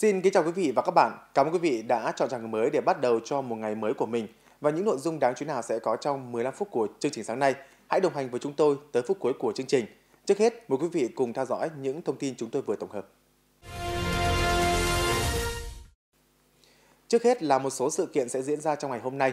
Xin kính chào quý vị và các bạn. Cảm ơn quý vị đã chọn trang mới để bắt đầu cho một ngày mới của mình. Và những nội dung đáng chú ý nào sẽ có trong 15 phút của chương trình sáng nay. Hãy đồng hành với chúng tôi tới phút cuối của chương trình. Trước hết, mời quý vị cùng theo dõi những thông tin chúng tôi vừa tổng hợp. Trước hết là một số sự kiện sẽ diễn ra trong ngày hôm nay.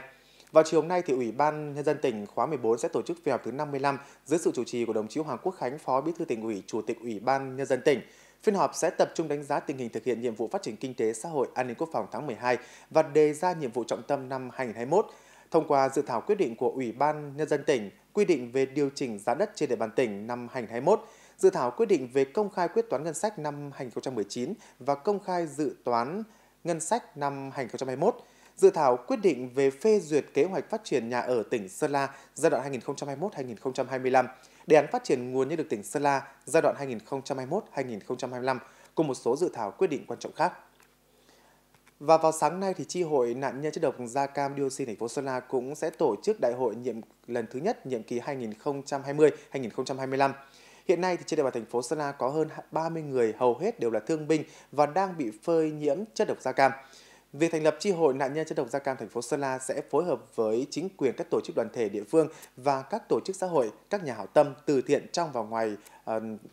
Vào chiều hôm nay thì Ủy ban nhân dân tỉnh khóa 14 sẽ tổ chức phiên họp thứ 55 dưới sự chủ trì của đồng chí Hoàng Quốc Khánh, Phó Bí thư tỉnh ủy, Chủ tịch Ủy ban nhân dân tỉnh Phiên họp sẽ tập trung đánh giá tình hình thực hiện nhiệm vụ phát triển kinh tế xã hội an ninh quốc phòng tháng 12 và đề ra nhiệm vụ trọng tâm năm 2021 thông qua dự thảo quyết định của Ủy ban Nhân dân tỉnh quy định về điều chỉnh giá đất trên địa bàn tỉnh năm 2021, dự thảo quyết định về công khai quyết toán ngân sách năm 2019 và công khai dự toán ngân sách năm 2021, dự thảo quyết định về phê duyệt kế hoạch phát triển nhà ở tỉnh Sơn La giai đoạn 2021-2025, đề án phát triển nguồn nhân lực tỉnh Sơn La giai đoạn 2021-2025 cùng một số dự thảo quyết định quan trọng khác. Và vào sáng nay thì chi hội nạn nhân chất độc da cam dioxin thành phố Sơn La cũng sẽ tổ chức đại hội nhiệm lần thứ nhất nhiệm kỳ 2020-2025. Hiện nay thì trên địa bàn thành phố Sơn La có hơn 30 người hầu hết đều là thương binh và đang bị phơi nhiễm chất độc da cam. Việc thành lập chi hội nạn nhân chất độc da cam thành phố Sơn La sẽ phối hợp với chính quyền các tổ chức đoàn thể địa phương và các tổ chức xã hội, các nhà hảo tâm từ thiện trong và ngoài uh,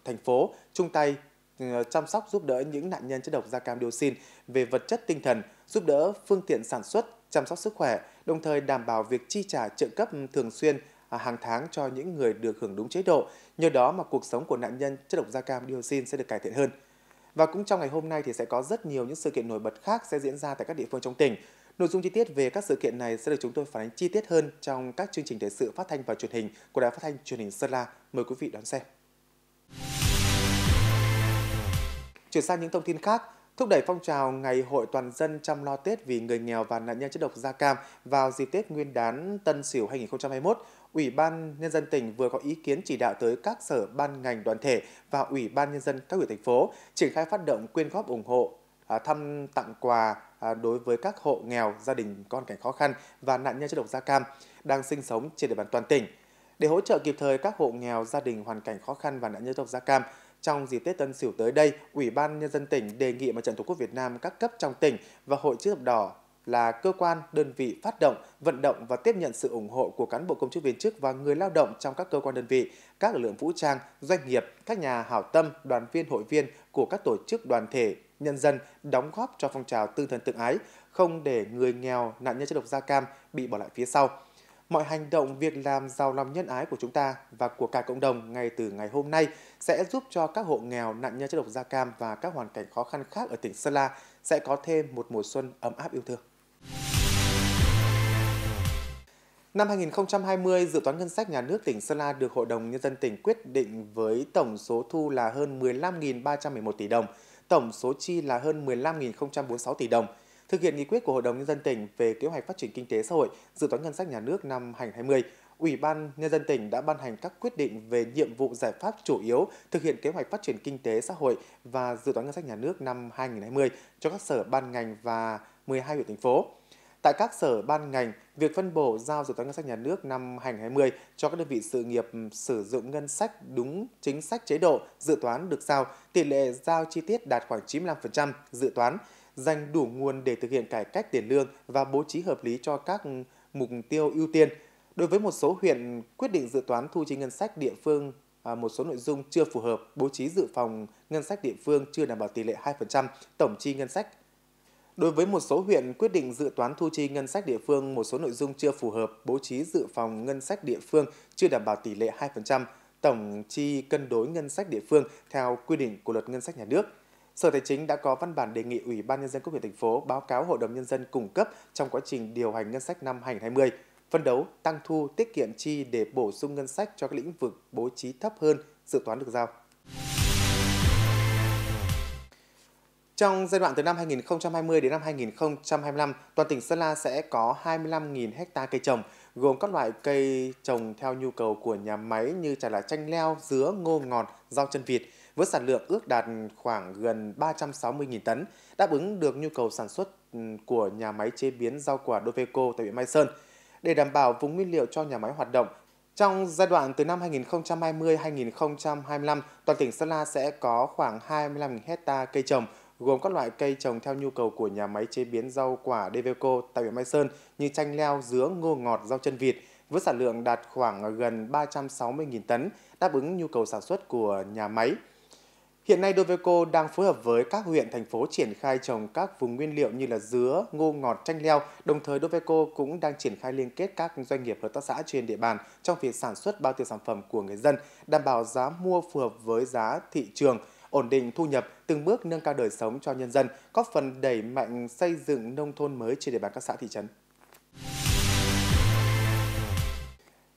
thành phố chung tay ờ, chăm sóc giúp đỡ những nạn nhân chất độc da cam dioxin về vật chất tinh thần, giúp đỡ phương tiện sản xuất, chăm sóc sức khỏe, đồng thời đảm bảo việc chi trả trợ cấp thường xuyên à, hàng tháng cho những người được hưởng đúng chế độ. Nhờ đó mà cuộc sống của nạn nhân chất độc da cam dioxin sẽ được cải thiện hơn. Và cũng trong ngày hôm nay thì sẽ có rất nhiều những sự kiện nổi bật khác sẽ diễn ra tại các địa phương trong tỉnh. Nội dung chi tiết về các sự kiện này sẽ được chúng tôi phản ánh chi tiết hơn trong các chương trình thời sự phát thanh và truyền hình của Đài Phát thanh Truyền hình Sơn La. Mời quý vị đón xem. Chuyển sang những thông tin khác, thúc đẩy phong trào Ngày hội toàn dân chăm lo Tết vì người nghèo và nạn nhân chất độc da cam vào dịp Tết Nguyên đán Tân Sửu 2021 Ủy ban Nhân dân tỉnh vừa có ý kiến chỉ đạo tới các sở ban ngành đoàn thể và Ủy ban Nhân dân các huyện thành phố triển khai phát động quyên góp ủng hộ, à, thăm tặng quà à, đối với các hộ nghèo, gia đình con cảnh khó khăn và nạn nhân chất độc da cam đang sinh sống trên địa bàn toàn tỉnh để hỗ trợ kịp thời các hộ nghèo, gia đình hoàn cảnh khó khăn và nạn nhân chất độc da cam. Trong dịp Tết Tân Sửu tới đây, Ủy ban Nhân dân tỉnh đề nghị Mặt trận Tổ quốc Việt Nam các cấp trong tỉnh và Hội chữ thập đỏ là cơ quan, đơn vị phát động, vận động và tiếp nhận sự ủng hộ của cán bộ công chức viên chức và người lao động trong các cơ quan đơn vị, các lực lượng vũ trang, doanh nghiệp, các nhà hảo tâm, đoàn viên hội viên của các tổ chức đoàn thể, nhân dân đóng góp cho phong trào tương thân tương ái, không để người nghèo, nạn nhân chất độc da cam bị bỏ lại phía sau. Mọi hành động, việc làm giàu lòng nhân ái của chúng ta và của cả cộng đồng ngay từ ngày hôm nay sẽ giúp cho các hộ nghèo, nạn nhân chất độc da cam và các hoàn cảnh khó khăn khác ở tỉnh Sơn La sẽ có thêm một mùa xuân ấm áp yêu thương. Năm 2020, dự toán ngân sách nhà nước tỉnh Sơn La được Hội đồng Nhân dân tỉnh quyết định với tổng số thu là hơn 15.311 tỷ đồng, tổng số chi là hơn 15.046 tỷ đồng. Thực hiện nghị quyết của Hội đồng Nhân dân tỉnh về kế hoạch phát triển kinh tế xã hội, dự toán ngân sách nhà nước năm 2020, Ủy ban Nhân dân tỉnh đã ban hành các quyết định về nhiệm vụ giải pháp chủ yếu thực hiện kế hoạch phát triển kinh tế xã hội và dự toán ngân sách nhà nước năm 2020 cho các sở ban ngành và 12 huyện thành phố. Tại các sở ban ngành, việc phân bổ giao dự toán ngân sách nhà nước năm 2020 cho các đơn vị sự nghiệp sử dụng ngân sách đúng chính sách chế độ dự toán được giao, tỷ lệ giao chi tiết đạt khoảng 95% dự toán, dành đủ nguồn để thực hiện cải cách tiền lương và bố trí hợp lý cho các mục tiêu ưu tiên. Đối với một số huyện quyết định dự toán thu chi ngân sách địa phương à, một số nội dung chưa phù hợp, bố trí dự phòng ngân sách địa phương chưa đảm bảo tỷ lệ 2% tổng chi ngân sách Đối với một số huyện quyết định dự toán thu chi ngân sách địa phương một số nội dung chưa phù hợp, bố trí dự phòng ngân sách địa phương chưa đảm bảo tỷ lệ 2%, tổng chi cân đối ngân sách địa phương theo quy định của luật ngân sách nhà nước. Sở Tài chính đã có văn bản đề nghị Ủy ban nhân dân các huyện thành phố báo cáo Hội đồng nhân dân cung cấp trong quá trình điều hành ngân sách năm 2020, phân đấu tăng thu tiết kiệm chi để bổ sung ngân sách cho các lĩnh vực bố trí thấp hơn dự toán được giao. Trong giai đoạn từ năm 2020 đến năm 2025, toàn tỉnh Sơn La sẽ có 25.000 hecta cây trồng, gồm các loại cây trồng theo nhu cầu của nhà máy như trà lá chanh leo, dứa, ngô ngọt, rau chân vịt, với sản lượng ước đạt khoảng gần 360.000 tấn, đáp ứng được nhu cầu sản xuất ừ, của nhà máy chế biến rau quả Doveco tại huyện Mai Sơn. Để đảm bảo vùng nguyên liệu cho nhà máy hoạt động, trong giai đoạn từ năm 2020-2025, toàn tỉnh Sơn La sẽ có khoảng 25.000 hecta cây trồng, gồm các loại cây trồng theo nhu cầu của nhà máy chế biến rau quả Deveco tại huyện Mai Sơn như chanh leo, dứa, ngô ngọt, rau chân vịt với sản lượng đạt khoảng gần 360.000 tấn, đáp ứng nhu cầu sản xuất của nhà máy. Hiện nay Doveco đang phối hợp với các huyện, thành phố triển khai trồng các vùng nguyên liệu như là dứa, ngô ngọt, chanh leo. Đồng thời Doveco cũng đang triển khai liên kết các doanh nghiệp hợp tác xã trên địa bàn trong việc sản xuất bao tiêu sản phẩm của người dân, đảm bảo giá mua phù hợp với giá thị trường – ổn định thu nhập, từng bước nâng cao đời sống cho nhân dân, góp phần đẩy mạnh xây dựng nông thôn mới trên địa bàn các xã thị trấn.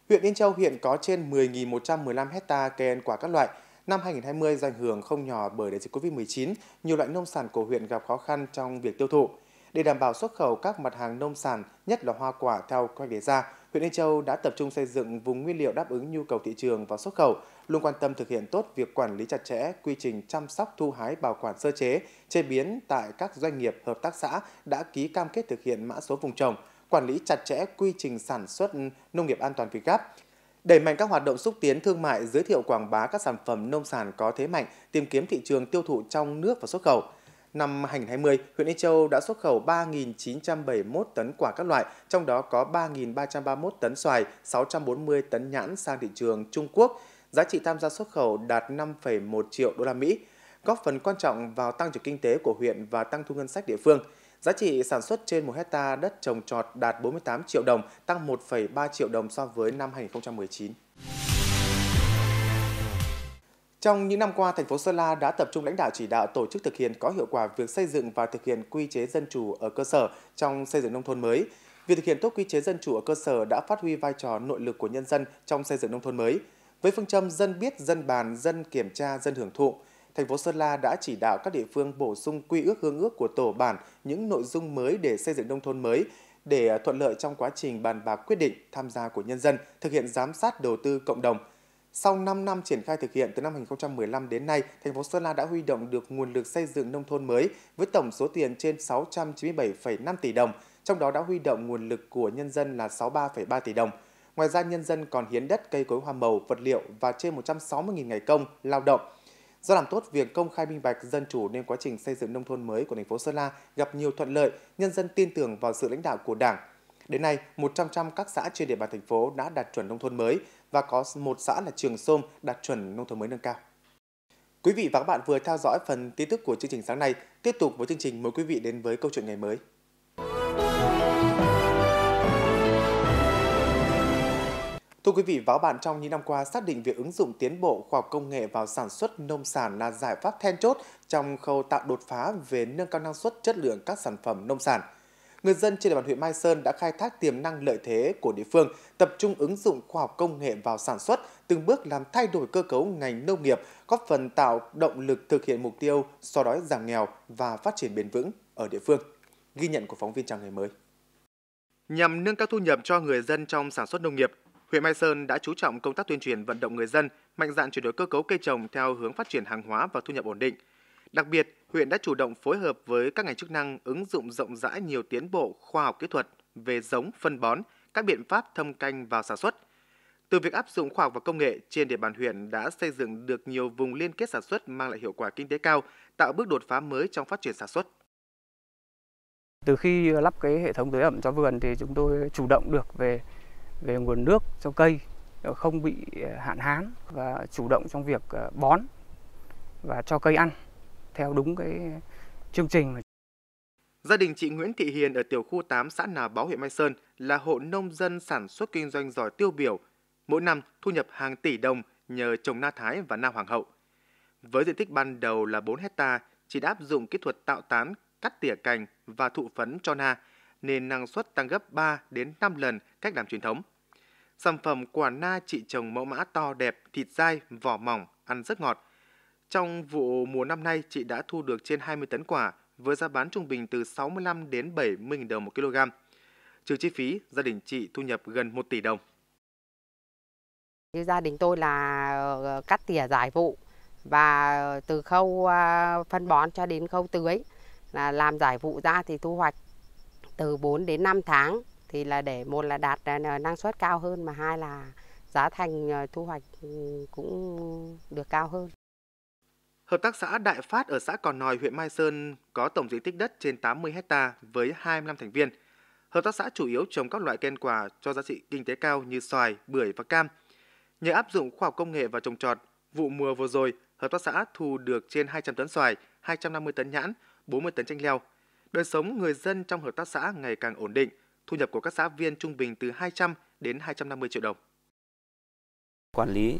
Huyện Yên Châu hiện có trên 10.115 hecta cây ăn quả các loại. Năm 2020 do ảnh hưởng không nhỏ bởi đại dịch Covid-19, nhiều loại nông sản của huyện gặp khó khăn trong việc tiêu thụ. Để đảm bảo xuất khẩu các mặt hàng nông sản, nhất là hoa quả theo quy đề ra, huyện Yên Châu đã tập trung xây dựng vùng nguyên liệu đáp ứng nhu cầu thị trường và xuất khẩu, luôn quan tâm thực hiện tốt việc quản lý chặt chẽ quy trình chăm sóc, thu hái, bảo quản sơ chế, chế biến tại các doanh nghiệp, hợp tác xã đã ký cam kết thực hiện mã số vùng trồng, quản lý chặt chẽ quy trình sản xuất nông nghiệp an toàn Việt Gáp, đẩy mạnh các hoạt động xúc tiến thương mại, giới thiệu quảng bá các sản phẩm nông sản có thế mạnh, tìm kiếm thị trường tiêu thụ trong nước và xuất khẩu – Năm 2020, huyện Yên Châu đã xuất khẩu 3.971 tấn quả các loại, trong đó có 3.331 tấn xoài, 640 tấn nhãn sang thị trường Trung Quốc. Giá trị tham gia xuất khẩu đạt 5,1 triệu đô la Mỹ, góp phần quan trọng vào tăng trưởng kinh tế của huyện và tăng thu ngân sách địa phương. Giá trị sản xuất trên 1 hecta đất trồng trọt đạt 48 triệu đồng, tăng 1,3 triệu đồng so với năm 2019. Trong những năm qua, thành phố Sơn La đã tập trung lãnh đạo chỉ đạo tổ chức thực hiện có hiệu quả việc xây dựng và thực hiện quy chế dân chủ ở cơ sở trong xây dựng nông thôn mới. Việc thực hiện tốt quy chế dân chủ ở cơ sở đã phát huy vai trò nội lực của nhân dân trong xây dựng nông thôn mới. Với phương châm dân biết, dân bàn, dân kiểm tra, dân hưởng thụ, thành phố Sơn La đã chỉ đạo các địa phương bổ sung quy ước hương ước của tổ bản những nội dung mới để xây dựng nông thôn mới để thuận lợi trong quá trình bàn bạc quyết định tham gia của nhân dân thực hiện giám sát đầu tư cộng đồng – sau 5 năm triển khai thực hiện từ năm 2015 đến nay, thành phố Sơn La đã huy động được nguồn lực xây dựng nông thôn mới với tổng số tiền trên 697,5 tỷ đồng, trong đó đã huy động nguồn lực của nhân dân là 63,3 tỷ đồng. Ngoài ra nhân dân còn hiến đất cây cối hoa màu, vật liệu và trên 160.000 ngày công lao động. Do làm tốt việc công khai minh bạch dân chủ nên quá trình xây dựng nông thôn mới của thành phố Sơn La gặp nhiều thuận lợi, nhân dân tin tưởng vào sự lãnh đạo của Đảng. Đến nay, 100% các xã trên địa bàn thành phố đã đạt chuẩn nông thôn mới, và có một xã là Trường Sôm đạt chuẩn nông thôn mới nâng cao. Quý vị và các bạn vừa theo dõi phần tin tức của chương trình sáng nay. Tiếp tục với chương trình mời quý vị đến với câu chuyện ngày mới. Thưa quý vị và các bạn, trong những năm qua, xác định việc ứng dụng tiến bộ khoa học công nghệ vào sản xuất nông sản là giải pháp then chốt trong khâu tạo đột phá về nâng cao năng suất chất lượng các sản phẩm nông sản – người dân trên địa bàn huyện Mai Sơn đã khai thác tiềm năng lợi thế của địa phương, tập trung ứng dụng khoa học công nghệ vào sản xuất, từng bước làm thay đổi cơ cấu ngành nông nghiệp, góp phần tạo động lực thực hiện mục tiêu xóa đói giảm nghèo và phát triển bền vững ở địa phương. Ghi nhận của phóng viên Trang ngày mới. Nhằm nâng cao thu nhập cho người dân trong sản xuất nông nghiệp, huyện Mai Sơn đã chú trọng công tác tuyên truyền vận động người dân mạnh dạn chuyển đổi cơ cấu cây trồng theo hướng phát triển hàng hóa và thu nhập ổn định – Đặc biệt, huyện đã chủ động phối hợp với các ngành chức năng ứng dụng rộng rãi nhiều tiến bộ khoa học kỹ thuật về giống, phân bón, các biện pháp thâm canh vào sản xuất. Từ việc áp dụng khoa học và công nghệ trên địa bàn huyện đã xây dựng được nhiều vùng liên kết sản xuất mang lại hiệu quả kinh tế cao, tạo bước đột phá mới trong phát triển sản xuất. Từ khi lắp cái hệ thống tưới ẩm cho vườn thì chúng tôi chủ động được về về nguồn nước cho cây ờ, không bị ờ, hạn hán và chủ động trong việc ờ, bón và cho cây ăn theo đúng cái chương trình. Gia đình chị Nguyễn Thị Hiền ở tiểu khu 8 xã Nà Báo huyện Mai Sơn là hộ nông dân sản xuất kinh doanh giỏi tiêu biểu, mỗi năm thu nhập hàng tỷ đồng nhờ trồng na thái và na hoàng hậu. Với diện tích ban đầu là 4 hecta, chỉ đã áp dụng kỹ thuật tạo tán, cắt tỉa cành và thụ phấn cho na, nên năng suất tăng gấp 3 đến 5 lần cách làm truyền thống. Sản phẩm quả na chị trồng mẫu mã to đẹp, thịt dai, vỏ mỏng, ăn rất ngọt, trong vụ mùa năm nay, chị đã thu được trên 20 tấn quả với giá bán trung bình từ 65 đến 70 000 đồng một kg. Trừ chi phí, gia đình chị thu nhập gần 1 tỷ đồng. Gia đình tôi là ờ, cắt tỉa giải vụ và từ khâu ờ, phân bón cho đến khâu tưới là làm giải vụ ra thì thu hoạch từ 4 đến 5 tháng thì là để một là đạt ờ, năng suất cao hơn mà hai là giá thành thu hoạch ừ, cũng được cao hơn. Hợp tác xã Đại Phát ở xã Còn Nòi, huyện Mai Sơn có tổng diện tích đất trên 80 ha với 25 thành viên. Hợp tác xã chủ yếu trồng các loại cây quả cho giá trị kinh tế cao như xoài, bưởi và cam. Nhờ áp dụng khoa học công nghệ và trồng trọt, vụ mùa vừa rồi, hợp tác xã thu được trên 200 tấn xoài, 250 tấn nhãn, 40 tấn chanh leo. Đời sống người dân trong hợp tác xã ngày càng ổn định, thu nhập của các xã viên trung bình từ 200 đến 250 triệu đồng. Quản lý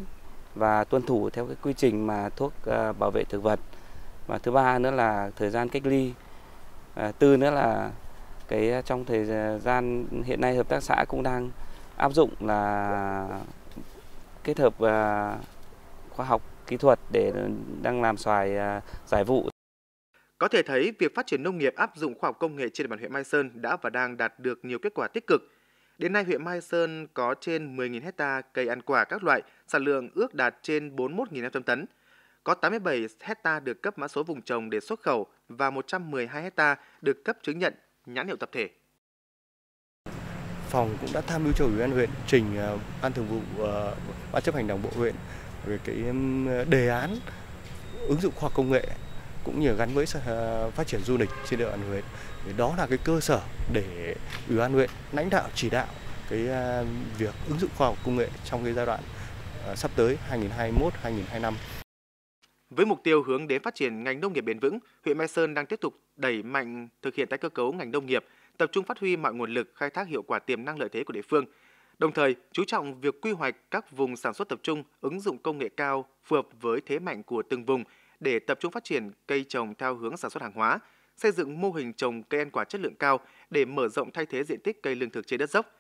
và tuân thủ theo cái quy trình mà thuốc ờ, bảo vệ thực vật và thứ ba nữa là thời gian cách ly à, tư nữa là cái ờ, trong thời gian hiện nay hợp tác xã cũng đang áp dụng là kết hợp khoa học kỹ thuật để đang làm xoài giải vụ. Có thể thấy việc phát triển nông nghiệp áp dụng khoa học công nghệ trên địa bàn huyện Mai Sơn đã và đang đạt được nhiều kết quả tích cực Đến nay, huyện Mai Sơn có trên 10.000 hecta cây ăn quả các loại, sản lượng ước đạt trên 41.500 tấn. Có 87 hecta được cấp mã số vùng trồng để xuất khẩu và 112 hecta được cấp chứng nhận nhãn hiệu tập thể. Phòng cũng đã tham mưu cho ủy ban huyện trình ờ, ban thường vụ ờ, ban chấp hành đảng bộ huyện về cái đề án ứng dụng khoa học công nghệ cũng như gắn với ờ, phát triển du lịch trên địa bàn huyện thì đó là cái cơ sở để ủy ban huyện lãnh đạo chỉ đạo cái ờ, việc ứng dụng khoa học công nghệ trong cái giai đoạn ờ, sắp tới 2021 2025 với mục tiêu hướng đến phát triển ngành nông nghiệp bền vững, huyện Mai Sơn đang tiếp tục đẩy mạnh thực hiện tái cơ cấu ngành nông nghiệp, tập trung phát huy mọi nguồn lực khai thác hiệu quả tiềm năng lợi thế của địa phương. Đồng thời, chú trọng việc quy hoạch các vùng sản xuất tập trung, ứng dụng công nghệ cao phù hợp với thế mạnh của từng vùng để tập trung phát triển cây trồng theo hướng sản xuất hàng hóa, xây dựng mô hình trồng cây ăn quả chất lượng cao để mở rộng thay thế diện tích cây lương thực trên đất dốc.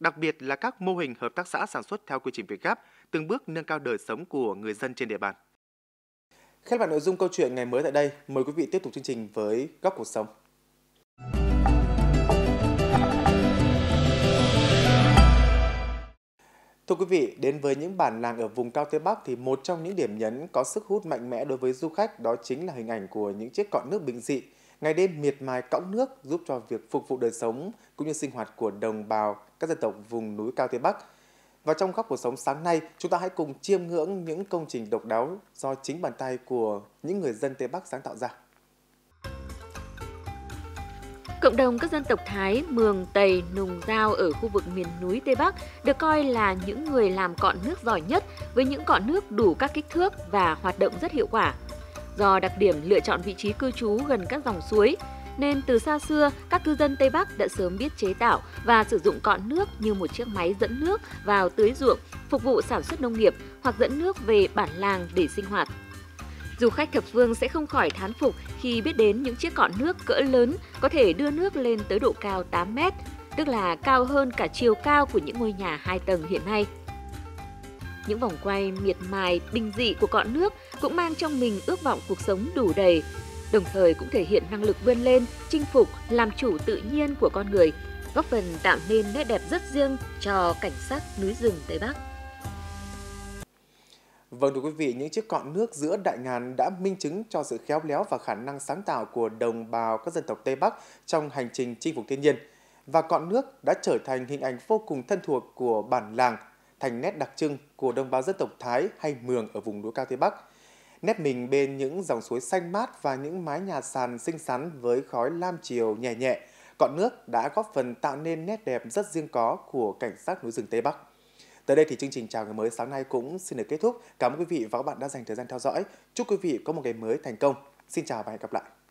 Đặc biệt là các mô hình hợp tác xã sản xuất theo quy trình Việt Gáp, từng bước nâng cao đời sống của người dân trên địa bàn. Khép lại nội dung câu chuyện ngày mới tại đây, mời quý vị tiếp tục chương trình với Góc Cuộc Sống. Thưa quý vị, đến với những bản làng ở vùng cao Tây Bắc thì một trong những điểm nhấn có sức hút mạnh mẽ đối với du khách đó chính là hình ảnh của những chiếc cọn nước bình dị, ngày đêm miệt mài cõng nước giúp cho việc phục vụ đời sống cũng như sinh hoạt của đồng bào các dân tộc vùng núi cao Tây Bắc. Và trong góc cuộc sống sáng nay, chúng ta hãy cùng chiêm ngưỡng những công trình độc đáo do chính bàn tay của những người dân Tây Bắc sáng tạo ra. Cộng đồng các dân tộc Thái, Mường, Tây, Nùng Giao ở khu vực miền núi Tây Bắc được coi là những người làm cọn nước giỏi nhất với những cọn nước đủ các kích thước và hoạt động rất hiệu quả. Do đặc điểm lựa chọn vị trí cư trú gần các dòng suối, nên từ xa xưa các cư dân Tây Bắc đã sớm biết chế tạo và sử dụng cọn nước như một chiếc máy dẫn nước vào tưới ruộng, phục vụ sản xuất nông nghiệp hoặc dẫn nước về bản làng để sinh hoạt. Du khách thập phương sẽ không khỏi thán phục khi biết đến những chiếc cọn nước cỡ lớn có thể đưa nước lên tới độ cao 8 mét, tức là cao hơn cả chiều cao của những ngôi nhà hai tầng hiện nay. Những vòng quay miệt mài, bình dị của cọn nước cũng mang trong mình ước vọng cuộc sống đủ đầy, đồng thời cũng thể hiện năng lực vươn lên, chinh phục, làm chủ tự nhiên của con người, góp phần tạo nên nét đẹp rất riêng cho cảnh sắc núi rừng Tây Bắc. Vâng thưa quý vị, những chiếc cọn nước giữa đại ngàn đã minh chứng cho sự khéo léo và khả năng sáng tạo của đồng bào các dân tộc Tây Bắc trong hành trình chinh phục thiên nhiên. Và cọn nước đã trở thành hình ảnh vô cùng thân thuộc của bản làng, thành nét đặc trưng của đồng bào dân tộc Thái hay Mường ở vùng núi cao Tây Bắc. Nét mình bên những dòng suối xanh mát và những mái nhà sàn xinh xắn với khói lam chiều nhẹ nhẹ, cọn nước đã góp phần tạo nên nét đẹp rất riêng có của cảnh sát núi rừng Tây Bắc. Tới đây thì chương trình chào ngày mới sáng nay cũng xin được kết thúc. Cảm ơn quý vị và các bạn đã dành thời gian theo dõi. Chúc quý vị có một ngày mới thành công. Xin chào và hẹn gặp lại.